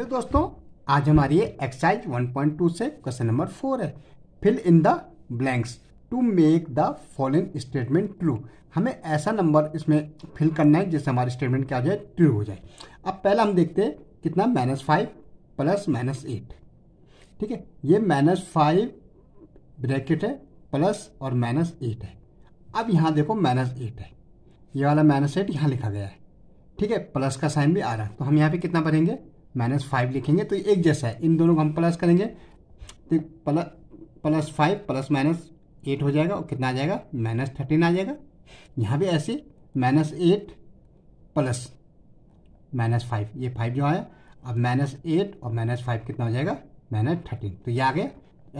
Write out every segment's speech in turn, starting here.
hello दोस्तों आज हमारी एक्सरसाइज 1.2 से क्वेश्चन नंबर फोर है fill in the blanks to make the following statement true हमें ऐसा नंबर इसमें फिल करना है जिससे हमारी स्टेटमेंट क्या हो जाए ट्रू हो जाए अब पहला हम देखते हैं कितना minus five plus minus eight ठीक है ये माइनस फाइव ब्रैकेट है प्लस और माइनस एट है अब यहाँ देखो माइनस एट है ये वाला माइनस एट यहाँ लिखा गया है ठीक है प्लस का साइन भी आ रहा है तो हम यहाँ पे कितना भरेंगे माइनस फाइव लिखेंगे तो एक जैसा है इन दोनों को हम प्लस करेंगे तो plus plus five plus minus eight हो जाएगा और कितना आ जाएगा माइनस थर्टीन आ जाएगा यहाँ भी ऐसे minus eight plus minus five ये फाइव जो आया अब माइनस एट और माइनस फाइव कितना हो जाएगा माइनस थर्टीन तो ये आ गया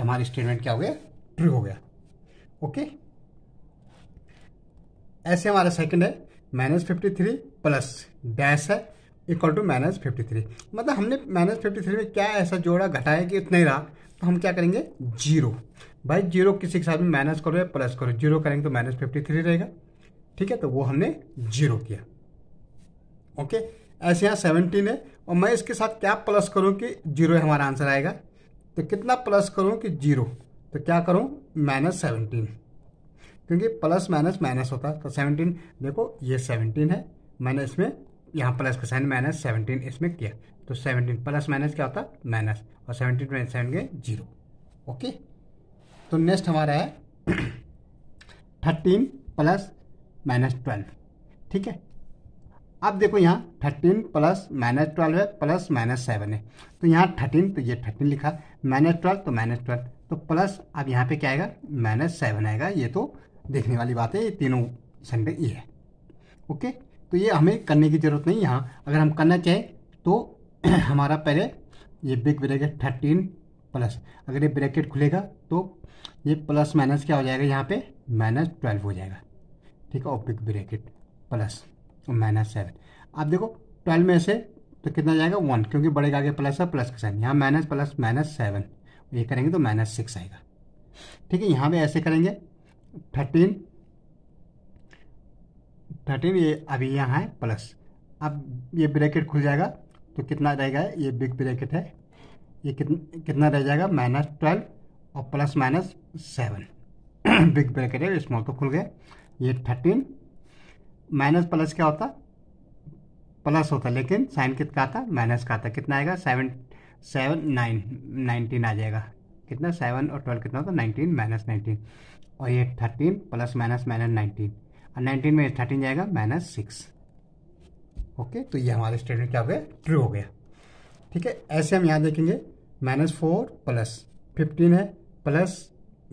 हमारा स्टेटमेंट क्या हो गया ट्रू हो गया ओके ऐसे हमारा सेकंड है minus fifty three plus dash है equal to minus fifty three मतलब हमने माइनस फिफ्टी थ्री में क्या ऐसा जोड़ा घटाया कि इतना ही रहा तो हम क्या करेंगे जीरो भाई जीरो किसी के साथ में माइनस करो या प्लस करो जीरो करेंगे तो माइनस फिफ्टी थ्री रहेगा ठीक है तो वो हमने जीरो किया ओके ऐसे यहाँ सेवनटीन है और मैं इसके साथ क्या प्लस करूँ कि जीरो हमारा आंसर आएगा तो कितना प्लस करूँ कि जीरो तो क्या करूँ माइनस सेवनटीन क्योंकि प्लस माइनस माइनस होता है तो सेवनटीन देखो ये सेवनटीन है मैंने इसमें यहाँ प्लस का साइन माइनस सेवनटीन इसमें किया तो सेवनटीन प्लस माइनस क्या होता माइनस और सेवनटीन माइनस सेवन गए जीरो ओके तो नेक्स्ट हमारा है थर्टीन प्लस माइनस ट्वेल्व ठीक है अब देखो यहाँ थर्टीन प्लस माइनस ट्वेल्व है प्लस माइनस सेवन है तो यहाँ थर्टीन तो ये थर्टीन लिखा माइनस ट्वेल्व तो माइनस ट्वेल्व तो प्लस अब यहाँ पे क्या आएगा माइनस सेवन आएगा ये तो देखने वाली बात है ये तीनों संडे ये है ओके तो ये हमें करने की ज़रूरत नहीं यहाँ अगर हम करना चाहें तो हमारा पहले ये बिग ब्रैकेट थर्टीन प्लस अगर ये ब्रैकेट खुलेगा तो ये प्लस माइनस क्या हो जाएगा यहाँ पे माइनस ट्वेल्व हो जाएगा ठीक है और बिग ब्रैकेट प्लस और माइनस सेवन आप देखो ट्वेल्व में से तो कितना जाएगा वन क्योंकि बढ़ेगा आगे प्लस है प्लस का साइन यहाँ माइनस प्लस माइनस सेवन ये करेंगे तो माइनस सिक्स आएगा ठीक है यहाँ पर ऐसे करेंगे थर्टीन थर्टीन ये अभी यहाँ है प्लस अब ये ब्रैकेट खुल जाएगा तो कितना रहेगा ये बिग ब्रैकेट है ये कितना कितना रह जाएगा माइनस ट्वेल्व और plus minus seven big bracket है स्मॉल तो खुल गए ये थर्टीन माइनस प्लस क्या होता प्लस होता लेकिन साइन कित का आता माइनस का आता कितना आएगा सेवन सेवन नाइन नाइनटीन आ जाएगा कितना सेवन और ट्वेल्व कितना होता नाइनटीन माइनस नाइनटीन और ये thirteen plus minus minus nineteen nineteen में थर्टीन जाएगा माइनस सिक्स ओके तो ये हमारे स्टेटमेंट क्या हो गया ट्रू हो गया ठीक है ऐसे हम यहाँ देखेंगे माइनस फोर प्लस फिफ्टीन है प्लस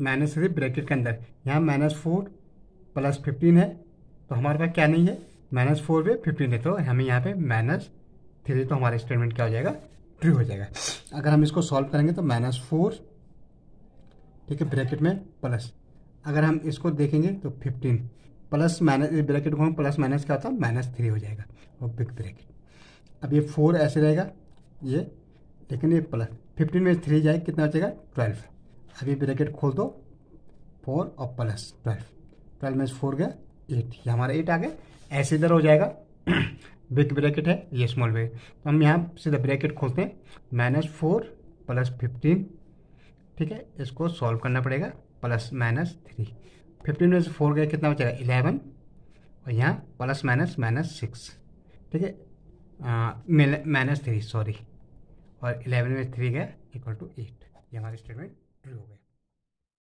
माइनस थ्री ब्रैकेट के अंदर यहाँ माइनस फोर प्लस फिफ्टीन है तो हमारे पास क्या नहीं है माइनस फोर पे फिफ्टीन है तो हमें यहाँ पे माइनस थ्री तो हमारा स्टेटमेंट क्या हो जाएगा ट्रू हो जाएगा अगर हम इसको सॉल्व करेंगे तो माइनस फोर ठीक है ब्रैकेट में प्लस अगर हम इसको देखेंगे तो फिफ्टीन प्लस माइनस ब्रैकेट खोलूँ प्लस माइनस क्या होता है माइनस थ्री हो जाएगा और बिग ब्रैकेट अब ये फोर ऐसे रहेगा ये लेकिन ये प्लस फिफ्टीन में थ्री जाएगा कितना हो जाएगा ट्वेल्व अभी ब्रैकेट खोल दो फोर और प्लस ट्वेल्व ट्वेल्व में फोर गया एट ये हमारा एट आ गया ऐसे इधर हो जाएगा बिग ब्रैकेट है ये स्मॉल ब्रैकेट तो हम यहाँ सीधा ब्रैकेट खोलते हैं माइनस फोर प्लस फिफ्टीन ठीक है इसको सॉल्व करना पड़ेगा प्लस माइनस थ्री फिफ्टीन में से फोर गया कितना बचेगा इलेवन और यहाँ प्लस माइनस माइनस सिक्स ठीक है माइनस थ्री सॉरी और इलेवन में थ्री गया इक्वल टू एट ये हमारे स्टेटमेंट ट्रू हो गया